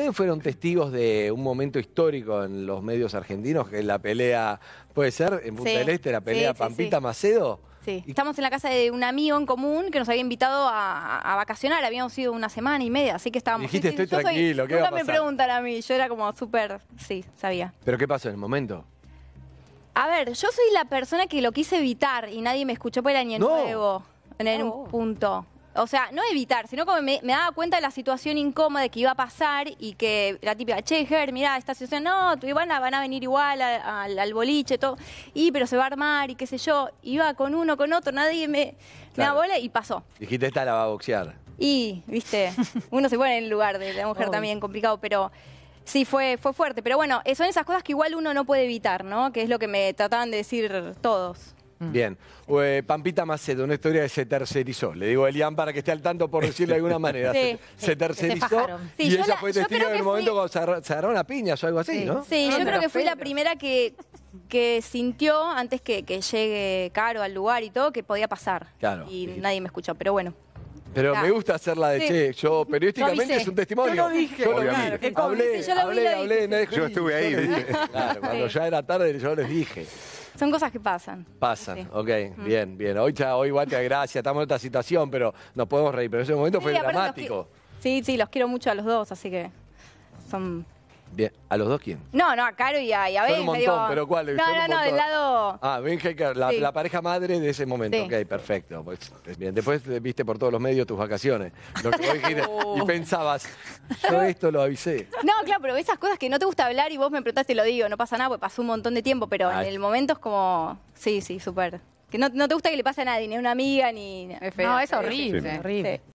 Ustedes eh, fueron testigos de un momento histórico en los medios argentinos, que la pelea, puede ser, en Punta del Este, la pelea Pampita-Macedo. Sí, estamos en la casa de un amigo en común que nos había invitado a, vacacionar, habíamos ido una semana y media, así que estábamos... Dijiste, estoy tranquilo, ¿qué va me preguntan a mí, yo era como súper, sí, sabía. ¿Pero qué pasó en el momento? A ver, yo soy la persona que lo quise evitar y nadie me escuchó por pues el año nuevo en un oh. punto o sea, no evitar, sino como me, daba cuenta de la situación incómoda que iba a pasar y que la típica, che, Ger, mirá, esta situación, no, tú, van, a, van a venir igual al, boliche, todo, y pero se va a armar y qué sé yo. Iba con uno, con otro, nadie me, da me bola y pasó. Dijiste, esta la va a boxear. Y, viste, uno se pone en el lugar de la mujer también, complicado, pero... Sí, fue, fue fuerte, pero bueno, eh, son esas cosas que igual uno no puede evitar, ¿no? Que es lo que me trataban de decir todos. Mm. Bien. Eh, Pampita Macedo, una historia que se tercerizó. Le digo a Elian para que esté al tanto, por decirlo de alguna manera. se, tercerizó. y ella fue testigo en el momento cuando se agarró una piña o algo así, ¿no? Sí, yo creo que fui la primera que, que sintió, antes que, llegue Caro al lugar y todo, que podía pasar. Y nadie me escuchó, pero bueno. Pero me gusta hacer la de che, yo periodísticamente es un testimonio. Yo lo dije, yo yo estuve ahí. Claro, cuando ya era tarde yo les dije. Son cosas que pasan. Pasan, ok, mm. bien, bien. Hoy, ya, hoy Batia, gracias, estamos en otra situación, pero nos podemos reír. Pero ese momento fue dramático. Sí, sí, los quiero mucho a los dos, así que son Bien. ¿A los dos quién? No, no, a Caro y a, y a un montón, pero ¿cuál? No, no, no, del lado... Ah, Benja la, pareja madre de ese momento. Sí. Ok, perfecto. Pues, eh, bien, después eh, viste por todos los medios tus vacaciones. Lo que uh. y pensabas, yo esto lo avisé. No, claro, pero esas cosas que no te gusta hablar y vos me preguntaste y lo digo, no pasa nada, porque pasó un montón de tiempo, pero en el momento es como, sí, sí, súper. Que no, te gusta que le pase a nadie, ni a una amiga, ni... No, es horrible. horrible.